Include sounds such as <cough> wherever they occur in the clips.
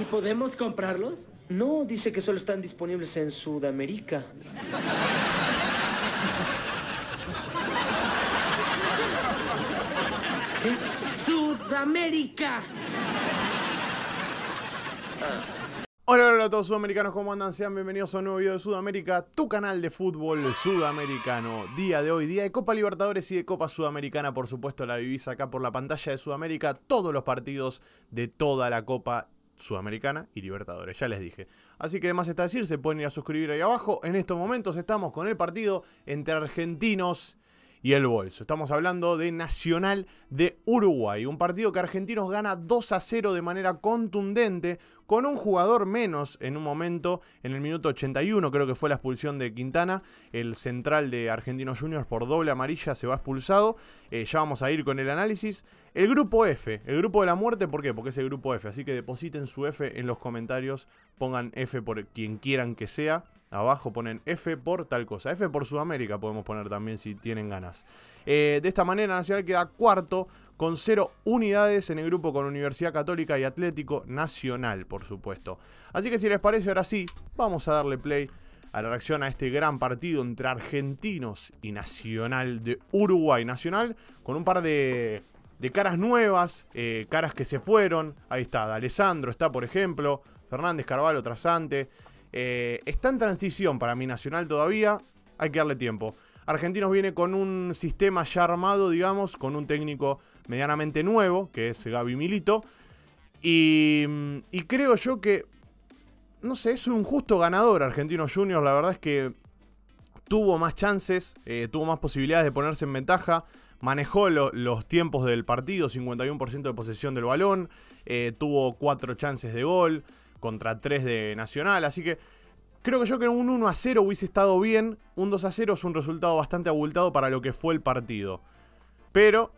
¿Y podemos comprarlos? No, dice que solo están disponibles en Sudamérica. ¡Sudamérica! Ah. Hola, hola a todos sudamericanos, ¿cómo andan? Sean bienvenidos a un nuevo video de Sudamérica, tu canal de fútbol sudamericano. Día de hoy, día de Copa Libertadores y de Copa Sudamericana, por supuesto, la vivís acá por la pantalla de Sudamérica, todos los partidos de toda la Copa Sudamericana y Libertadores, ya les dije. Así que además está decir, se pueden ir a suscribir ahí abajo. En estos momentos estamos con el partido entre argentinos y el bolso. Estamos hablando de Nacional de Uruguay, un partido que Argentinos gana 2 a 0 de manera contundente, con un jugador menos en un momento, en el minuto 81 creo que fue la expulsión de Quintana, el central de Argentinos Juniors por doble amarilla se va expulsado, eh, ya vamos a ir con el análisis. El grupo F, el grupo de la muerte, ¿por qué? Porque es el grupo F, así que depositen su F en los comentarios, pongan F por quien quieran que sea. Abajo ponen F por tal cosa. F por Sudamérica podemos poner también si tienen ganas. Eh, de esta manera Nacional queda cuarto con cero unidades en el grupo con Universidad Católica y Atlético Nacional, por supuesto. Así que si les parece, ahora sí, vamos a darle play a la reacción a este gran partido entre argentinos y Nacional de Uruguay. Nacional con un par de, caras nuevas, eh, caras que se fueron. Ahí está, Alessandro está, por ejemplo, Fernández Carvalho Trasante. Eh, está en transición para mi Nacional todavía, hay que darle tiempo. Argentinos viene con un sistema ya armado, digamos, con un técnico medianamente nuevo, que es Gaby Milito. Y, creo yo que, no sé, es un justo ganador Argentinos Juniors. La verdad es que tuvo más chances, eh, tuvo más posibilidades de ponerse en ventaja. Manejó los tiempos del partido, 51% de posesión del balón, eh, tuvo cuatro chances de gol contra 3 de Nacional. Así que creo que yo que un 1 a 0 hubiese estado bien. Un 2 a 0 es un resultado bastante abultado para lo que fue el partido. Pero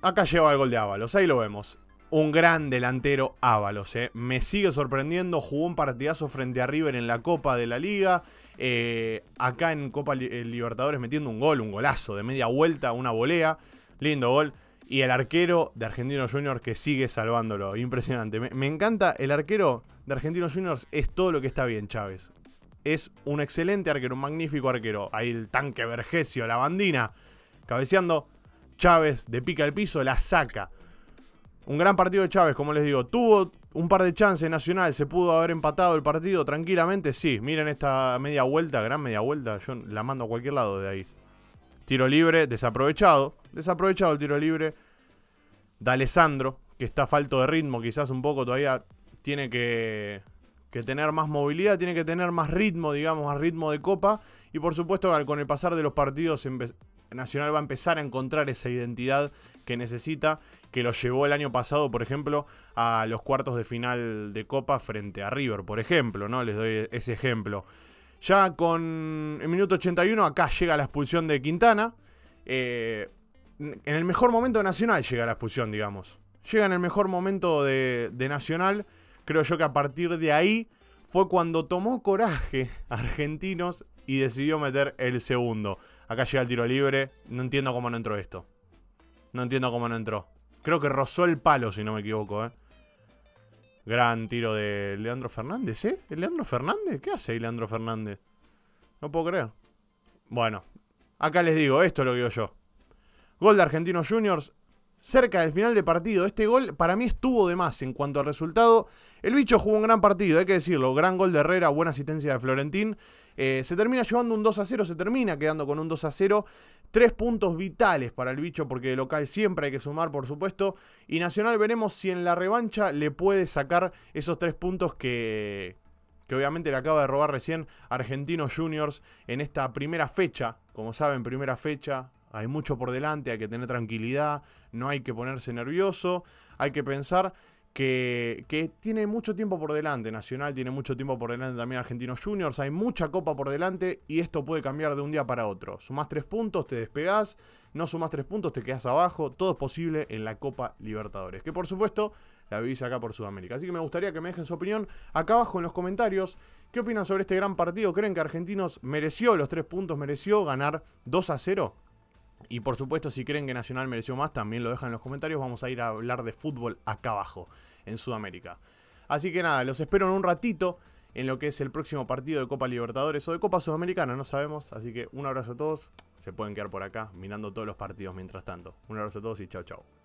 acá lleva el gol de Ábalos, ahí lo vemos. Un gran delantero Ábalos, eh. me sigue sorprendiendo. Jugó un partidazo frente a River en la Copa de la Liga. Eh, acá en Copa eh, Libertadores metiendo un gol, un golazo de media vuelta, una volea. Lindo gol. Y el arquero de Argentinos Juniors que sigue salvándolo. Impresionante. Me, encanta el arquero de Argentinos Juniors. Es todo lo que está bien, Chávez. Es un excelente arquero, un magnífico arquero. Ahí el tanque Vergesio, la bandina. Cabeceando. Chávez de pica al piso, la saca. Un gran partido de Chávez, como les digo. Tuvo un par de chances Nacional. Se pudo haber empatado el partido tranquilamente. Sí, miren esta media vuelta, gran media vuelta. Yo la mando a cualquier lado de ahí. Tiro libre, desaprovechado. Desaprovechado el tiro libre. De Alessandro, que está falto de ritmo, quizás un poco todavía tiene que, que tener más movilidad, tiene que tener más ritmo, digamos, más ritmo de copa. Y por supuesto, con el pasar de los partidos, Nacional va a empezar a encontrar esa identidad que necesita, que lo llevó el año pasado, por ejemplo, a los cuartos de final de Copa frente a River, por ejemplo, ¿no? Les doy ese ejemplo. Ya con el minuto 81 acá llega la expulsión de Quintana. Eh, en el mejor momento de Nacional llega la expulsión, digamos. Llega en el mejor momento de, de Nacional. Creo yo que a partir de ahí fue cuando tomó coraje <laughs> Argentinos y decidió meter el segundo. Acá llega el tiro libre. No entiendo cómo no entró esto. No entiendo cómo no entró. Creo que rozó el palo, si no me equivoco, ¿eh? Gran tiro de Leandro Fernández, ¿eh? ¿Leandro Fernández? ¿Qué hace ahí Leandro Fernández? No puedo creer. Bueno, acá les digo, esto lo digo yo. Gol de Argentinos Juniors cerca del final de partido. Este gol para mí estuvo de más en cuanto al resultado. El bicho jugó un gran partido, hay que decirlo. Gran gol de Herrera, buena asistencia de Florentín. Eh, se termina llevando un 2 a 0, se termina quedando con un 2 a 0. Tres puntos vitales para el bicho, porque de local siempre hay que sumar, por supuesto. Y Nacional veremos si en la revancha le puede sacar esos tres puntos que, que obviamente le acaba de robar recién Argentinos Juniors en esta primera fecha. Como saben, primera fecha, hay mucho por delante, hay que tener tranquilidad, no hay que ponerse nervioso, hay que pensar que, tiene mucho tiempo por delante. Nacional tiene mucho tiempo por delante también Argentinos Juniors, hay mucha copa por delante y esto puede cambiar de un día para otro. Sumás tres puntos, te despegás, no sumás tres puntos, te quedás abajo, todo es posible en la Copa Libertadores, que por supuesto la vivís acá por Sudamérica. Así que me gustaría que me dejen su opinión acá abajo en los comentarios. ¿Qué opinan sobre este gran partido? ¿Creen que Argentinos mereció los tres puntos, mereció ganar 2 a 0? Y por supuesto, si creen que Nacional mereció más, también lo dejan en los comentarios. Vamos a ir a hablar de fútbol acá abajo, en Sudamérica. Así que nada, los espero en un ratito en lo que es el próximo partido de Copa Libertadores o de Copa Sudamericana, no sabemos. Así que un abrazo a todos. Se pueden quedar por acá mirando todos los partidos mientras tanto. Un abrazo a todos y chao, chao.